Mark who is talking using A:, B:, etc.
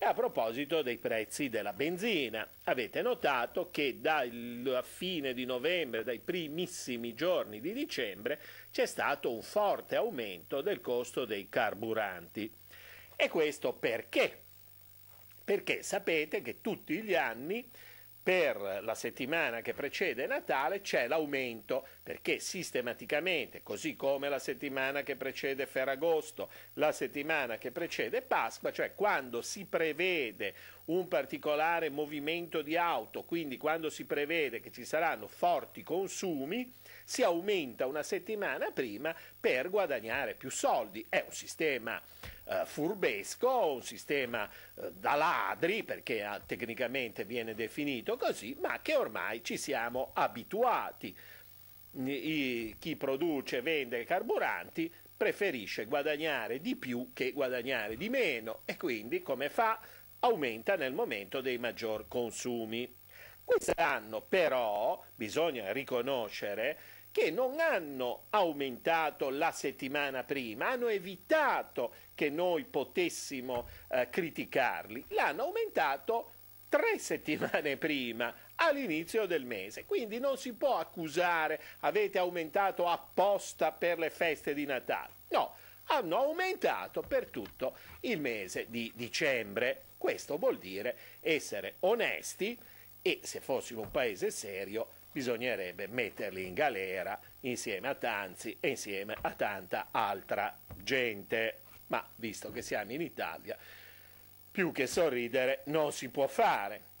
A: E a proposito dei prezzi della benzina, avete notato che dalla fine di novembre, dai primissimi giorni di dicembre, c'è stato un forte aumento del costo dei carburanti. E questo perché? Perché sapete che tutti gli anni per la settimana che precede Natale c'è l'aumento perché sistematicamente, così come la settimana che precede Ferragosto, la settimana che precede Pasqua, cioè quando si prevede un particolare movimento di auto, quindi quando si prevede che ci saranno forti consumi, si aumenta una settimana prima per guadagnare più soldi. È un sistema eh, furbesco, un sistema eh, da ladri, perché ah, tecnicamente viene definito così, ma che ormai ci siamo abituati. I, chi produce e vende carburanti preferisce guadagnare di più che guadagnare di meno e quindi come fa? Aumenta nel momento dei maggior consumi. Quest'anno però bisogna riconoscere che non hanno aumentato la settimana prima, hanno evitato che noi potessimo eh, criticarli, l'hanno aumentato tre settimane prima, all'inizio del mese. Quindi non si può accusare avete aumentato apposta per le feste di Natale. No, hanno aumentato per tutto il mese di dicembre. Questo vuol dire essere onesti e se fossimo un paese serio bisognerebbe metterli in galera insieme a Tanzi e insieme a tanta altra gente. Ma visto che siamo in Italia, più che sorridere non si può fare.